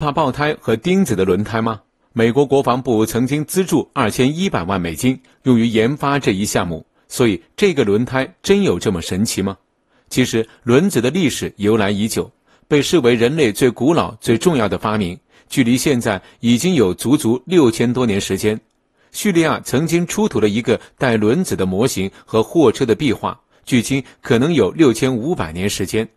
怕爆胎和钉子的轮胎吗？美国国防部曾经资助二千一百万美金用于研发这一项目，所以这个轮胎真有这么神奇吗？其实轮子的历史由来已久，被视为人类最古老最重要的发明，距离现在已经有足足六千多年时间。叙利亚曾经出土了一个带轮子的模型和货车的壁画，距今可能有六千五百年时间。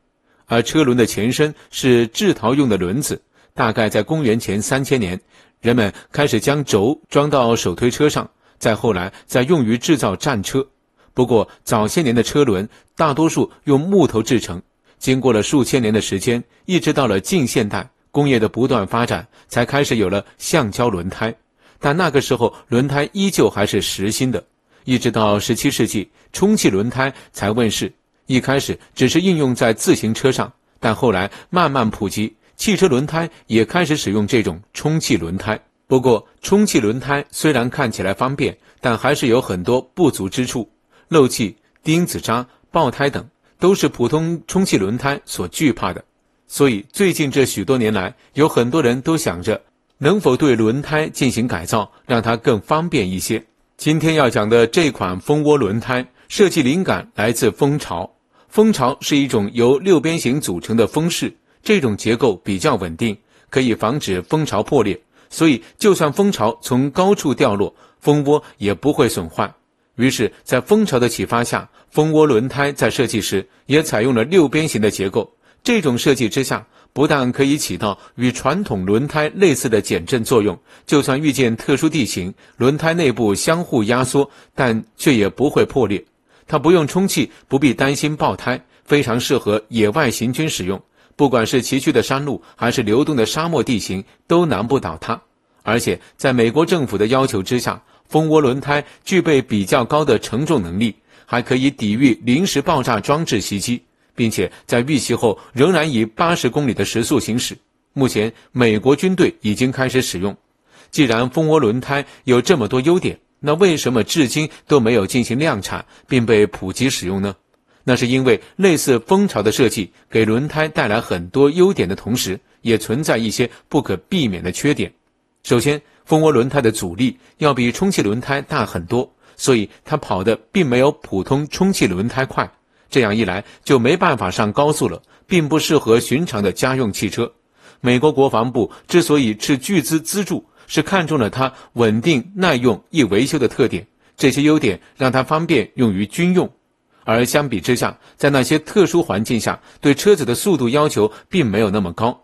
而车轮的前身是制陶用的轮子。大概在公元前三千年，人们开始将轴装到手推车上，再后来再用于制造战车。不过早些年的车轮大多数用木头制成，经过了数千年的时间，一直到了近现代，工业的不断发展，才开始有了橡胶轮胎。但那个时候轮胎依旧还是实心的，一直到十七世纪，充气轮胎才问世。一开始只是应用在自行车上，但后来慢慢普及。汽车轮胎也开始使用这种充气轮胎。不过，充气轮胎虽然看起来方便，但还是有很多不足之处，漏气、钉子扎、爆胎等，都是普通充气轮胎所惧怕的。所以，最近这许多年来，有很多人都想着能否对轮胎进行改造，让它更方便一些。今天要讲的这款蜂窝轮胎，设计灵感来自蜂巢。蜂巢是一种由六边形组成的蜂室。这种结构比较稳定，可以防止蜂巢破裂，所以就算蜂巢从高处掉落，蜂窝也不会损坏。于是，在蜂巢的启发下，蜂窝轮胎在设计时也采用了六边形的结构。这种设计之下，不但可以起到与传统轮胎类似的减震作用，就算遇见特殊地形，轮胎内部相互压缩，但却也不会破裂。它不用充气，不必担心爆胎，非常适合野外行军使用。不管是崎岖的山路还是流动的沙漠地形，都难不倒它。而且，在美国政府的要求之下，蜂窝轮胎具备比较高的承重能力，还可以抵御临时爆炸装置袭击，并且在遇袭后仍然以八十公里的时速行驶。目前，美国军队已经开始使用。既然蜂窝轮胎有这么多优点，那为什么至今都没有进行量产并被普及使用呢？那是因为类似蜂巢的设计给轮胎带来很多优点的同时，也存在一些不可避免的缺点。首先，蜂窝轮胎的阻力要比充气轮胎大很多，所以它跑的并没有普通充气轮胎快。这样一来，就没办法上高速了，并不适合寻常的家用汽车。美国国防部之所以斥巨资资助，是看中了它稳定、耐用、易维修的特点。这些优点让它方便用于军用。而相比之下，在那些特殊环境下，对车子的速度要求并没有那么高。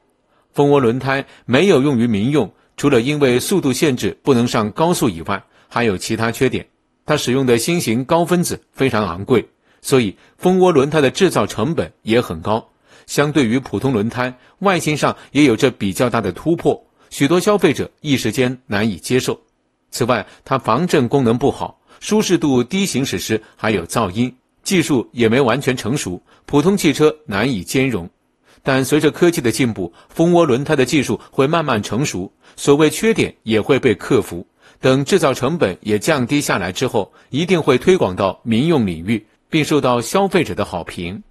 蜂窝轮胎没有用于民用，除了因为速度限制不能上高速以外，还有其他缺点。它使用的新型高分子非常昂贵，所以蜂窝轮胎的制造成本也很高。相对于普通轮胎，外形上也有着比较大的突破，许多消费者一时间难以接受。此外，它防震功能不好，舒适度低，行驶时还有噪音。技术也没完全成熟，普通汽车难以兼容。但随着科技的进步，蜂窝轮胎的技术会慢慢成熟，所谓缺点也会被克服。等制造成本也降低下来之后，一定会推广到民用领域，并受到消费者的好评。